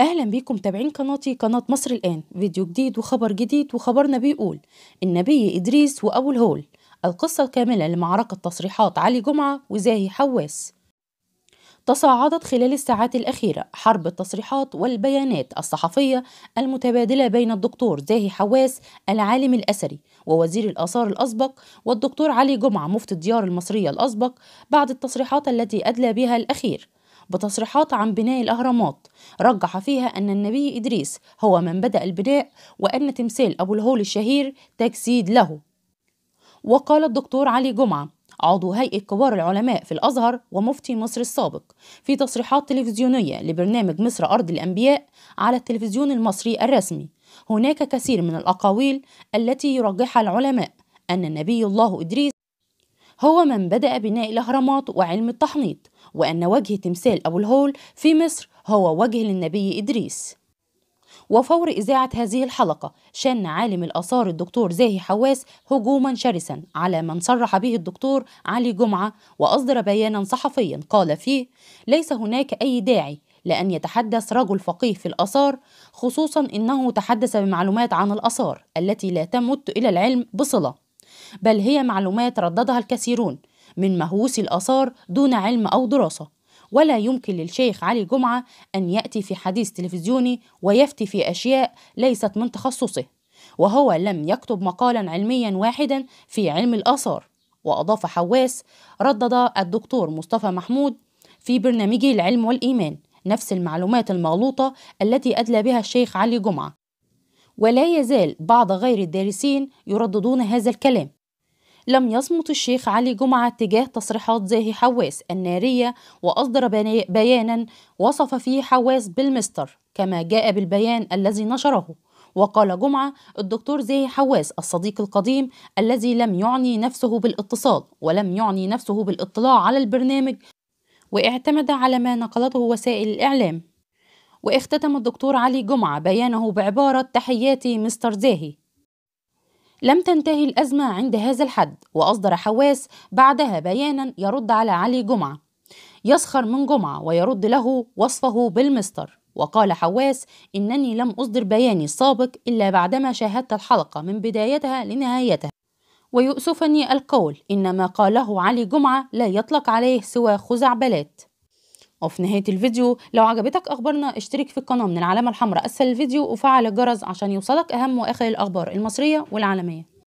اهلا بيكم متابعين قناتي قناه مصر الان فيديو جديد وخبر جديد وخبرنا بيقول النبي ادريس وابو الهول القصه الكامله لمعركه تصريحات علي جمعه وزاهي حواس تصاعدت خلال الساعات الأخيرة حرب التصريحات والبيانات الصحفية المتبادلة بين الدكتور زاهي حواس العالم الأثري ووزير الآثار الأسبق والدكتور علي جمعة مفتي الديار المصرية الأسبق بعد التصريحات التي أدلى بها الأخير بتصريحات عن بناء الأهرامات رجح فيها أن النبي إدريس هو من بدأ البناء وأن تمثال أبو الهول الشهير تجسيد له وقال الدكتور علي جمعة عضو هيئة كبار العلماء في الأزهر ومفتي مصر السابق في تصريحات تلفزيونية لبرنامج مصر أرض الأنبياء على التلفزيون المصري الرسمي هناك كثير من الأقاويل التي يرجحها العلماء أن النبي الله إدريس هو من بدأ بناء الأهرامات وعلم التحنيط وأن وجه تمثال أبو الهول في مصر هو وجه للنبي إدريس وفور إذاعة هذه الحلقة شن عالم الآثار الدكتور زاهي حواس هجوما شرسا على من صرح به الدكتور علي جمعة وأصدر بيانا صحفيا قال فيه ليس هناك أي داعي لأن يتحدث رجل فقيه في الآثار خصوصا أنه تحدث بمعلومات عن الآثار التي لا تمت إلى العلم بصلة بل هي معلومات رددها الكثيرون من مهووسي الآثار دون علم أو دراسة ولا يمكن للشيخ علي جمعة أن يأتي في حديث تلفزيوني ويفتي في أشياء ليست من تخصصه وهو لم يكتب مقالا علميا واحدا في علم الآثار وأضاف حواس ردد الدكتور مصطفى محمود في برنامجه العلم والإيمان نفس المعلومات المغلوطة التي أدلى بها الشيخ علي جمعة ولا يزال بعض غير الدارسين يرددون هذا الكلام لم يصمت الشيخ علي جمعة تجاه تصريحات زاهي حواس النارية وأصدر بيانا وصف فيه حواس بالمستر كما جاء بالبيان الذي نشره وقال جمعة الدكتور زاهي حواس الصديق القديم الذي لم يعني نفسه بالاتصال ولم يعني نفسه بالاطلاع على البرنامج واعتمد على ما نقلته وسائل الإعلام واختتم الدكتور علي جمعة بيانه بعبارة تحياتي مستر زاهي لم تنتهي الأزمة عند هذا الحد وأصدر حواس بعدها بيانا يرد على علي جمعة يسخر من جمعة ويرد له وصفه بالمستر وقال حواس إنني لم أصدر بياني السابق إلا بعدما شاهدت الحلقة من بدايتها لنهايتها ويؤسفني القول إن ما قاله علي جمعة لا يطلق عليه سوى خزعبلات وفي نهاية الفيديو لو عجبتك أخبارنا اشترك في القناة من العلامة الحمراء أسفل الفيديو وفعل الجرس عشان يوصلك أهم وآخر الأخبار المصرية والعالمية